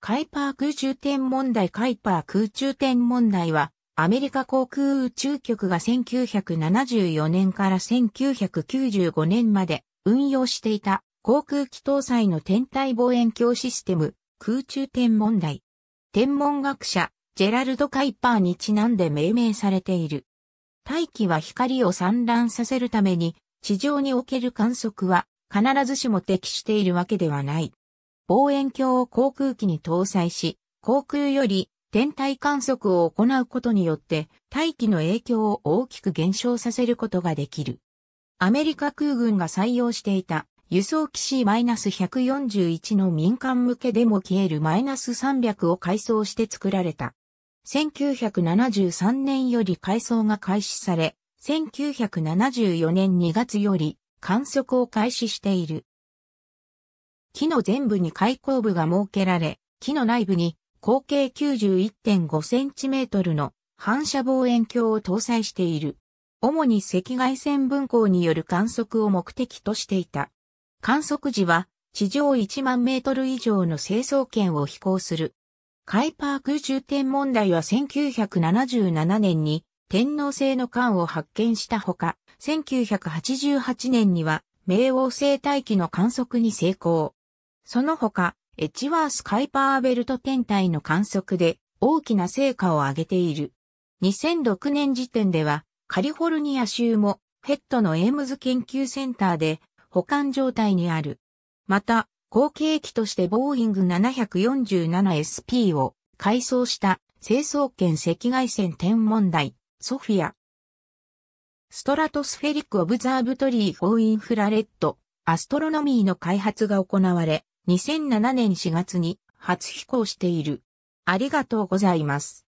カイパー空中天問題カイパー空中天問題は、アメリカ航空宇宙局が1974年から1995年まで運用していた航空機搭載の天体望遠鏡システム空中天問題。天文学者ジェラルド・カイパーにちなんで命名されている。大気は光を散乱させるために地上における観測は必ずしも適しているわけではない。望遠鏡を航空機に搭載し、航空より天体観測を行うことによって大気の影響を大きく減少させることができる。アメリカ空軍が採用していた輸送機 C-141 の民間向けでも消える -300 を改装して作られた。1973年より改装が開始され、1974年2月より観測を開始している。木の全部に開口部が設けられ、木の内部に口径 91.5cm の反射望遠鏡を搭載している。主に赤外線分光による観測を目的としていた。観測時は地上1万メートル以上の成層圏を飛行する。カイパー空中天問題は1977年に天皇星の艦を発見したほか、1988年には冥王星大気の観測に成功。その他、エチワース・カイパーベルト天体の観測で大きな成果を上げている。2006年時点では、カリフォルニア州もヘッドのエイムズ研究センターで保管状態にある。また、後継機としてボーイング 747SP を改装した成層圏赤外線天文台、ソフィア。ストラトスフェリック・オブザーブトリー・フォー・インフラレッド、アストロノミーの開発が行われ、2007年4月に初飛行している。ありがとうございます。